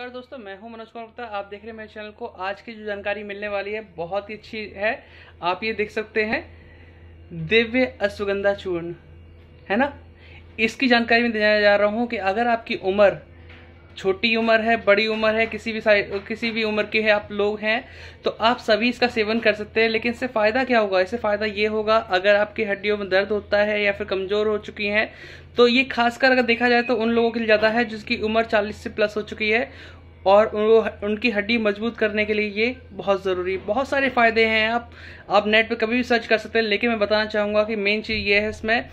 नमस्कार दोस्तों मैं हूं मनोज कुमार गुप्ता आप देख रहे हैं मेरे चैनल को आज की जो जानकारी मिलने वाली है बहुत ही अच्छी है आप ये देख सकते हैं दिव्य अश्वगंधा चूर्ण है ना इसकी जानकारी मैं देने जा रहा हूं कि अगर आपकी उम्र छोटी उम्र है बड़ी उम्र है किसी भी साइड किसी भी उम्र के है आप लोग हैं तो आप सभी इसका सेवन कर सकते हैं लेकिन इससे फ़ायदा क्या होगा इससे फ़ायदा ये होगा अगर आपकी हड्डियों में दर्द होता है या फिर कमज़ोर हो चुकी हैं तो ये खासकर अगर देखा जाए तो उन लोगों के लिए ज़्यादा है जिसकी उम्र 40 से प्लस हो चुकी है और उनको उनकी हड्डी मजबूत करने के लिए ये बहुत ज़रूरी बहुत सारे फ़ायदे हैं आप आप नेट पे कभी भी सर्च कर सकते हैं लेकिन मैं बताना चाहूँगा कि मेन चीज़ ये है इसमें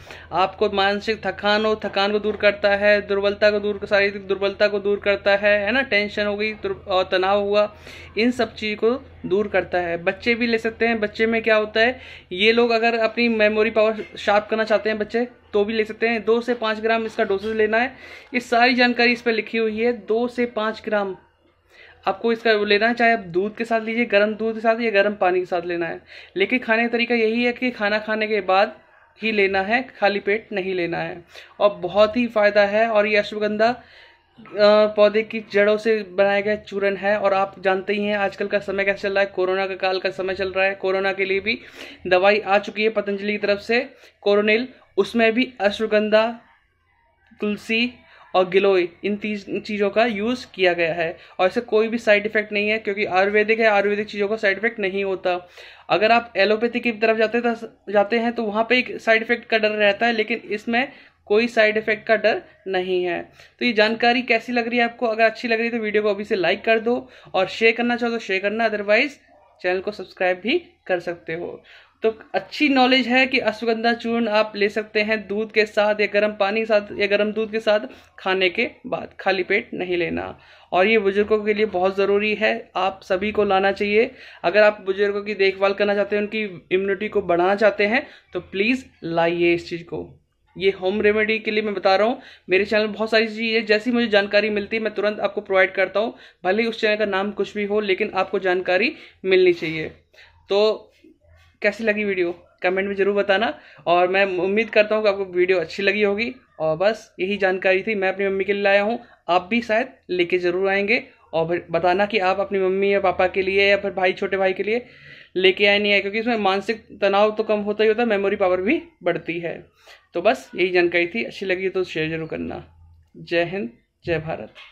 आपको मानसिक थकान हो थकान को दूर करता है दुर्बलता को दूर शारीरिक दुर्बलता को दूर करता है है ना टेंशन हो गई और तनाव हुआ इन सब चीज़ को दूर करता है बच्चे भी ले सकते हैं बच्चे में क्या होता है ये लोग अगर अपनी मेमोरी पावर शार्प करना चाहते हैं बच्चे तो भी ले सकते हैं दो से पाँच ग्राम इसका डोसेज लेना है ये सारी जानकारी इस पर लिखी हुई है दो से पाँच ग्राम आपको इसका लेना है चाहे आप दूध के साथ लीजिए गर्म दूध के साथ या गर्म पानी के साथ लेना है लेकिन खाने का तरीका यही है कि खाना खाने के बाद ही लेना है खाली पेट नहीं लेना है और बहुत ही फ़ायदा है और ये अश्वगंधा पौधे की जड़ों से बनाया गया चूरन है और आप जानते ही हैं आजकल का समय कैसा चल रहा है कोरोना का काल का समय चल रहा है कोरोना के लिए भी दवाई आ चुकी है पतंजलि की तरफ से कोरोनिल उसमें भी अश्वगंधा तुलसी और गिलोय इन तीन चीज़ों का यूज़ किया गया है और इससे कोई भी साइड इफेक्ट नहीं है क्योंकि आयुर्वेदिक है आयुर्वेदिक चीज़ों का साइड इफेक्ट नहीं होता अगर आप एलोपैथी की तरफ जाते जाते हैं तो वहाँ पे एक साइड इफेक्ट का डर रहता है लेकिन इसमें कोई साइड इफेक्ट का डर नहीं है तो ये जानकारी कैसी लग रही है आपको अगर अच्छी लग रही है तो वीडियो को अभी से लाइक कर दो और शेयर करना चाहो तो शेयर करना अदरवाइज चैनल को सब्सक्राइब भी कर सकते हो तो अच्छी नॉलेज है कि अश्वगंधा चूर्ण आप ले सकते हैं दूध के साथ या गर्म पानी के साथ या गर्म दूध के साथ खाने के बाद खाली पेट नहीं लेना और ये बुज़ुर्गों के लिए बहुत ज़रूरी है आप सभी को लाना चाहिए अगर आप बुज़ुर्गों की देखभाल करना चाहते हैं उनकी इम्यूनिटी को बढ़ाना चाहते हैं तो प्लीज़ लाइए इस चीज़ को ये होम रेमेडी के लिए मैं बता रहा हूँ मेरे चैनल बहुत सारी चीज़ें जैसी मुझे जानकारी मिलती है मैं तुरंत आपको प्रोवाइड करता हूँ भले ही उस चैनल का नाम कुछ भी हो लेकिन आपको जानकारी मिलनी चाहिए तो कैसी लगी वीडियो कमेंट में ज़रूर बताना और मैं उम्मीद करता हूँ कि आपको वीडियो अच्छी लगी होगी और बस यही जानकारी थी मैं अपनी मम्मी के लिए लाया हूँ आप भी शायद लेके ज़रूर आएंगे और बताना कि आप अपनी मम्मी या पापा के लिए या फिर भाई छोटे भाई के लिए लेके आए नहीं आए क्योंकि इसमें मानसिक तनाव तो कम होता ही होता है मेमोरी पावर भी बढ़ती है तो बस यही जानकारी थी अच्छी लगी तो शेयर जरूर करना जय हिंद जय भारत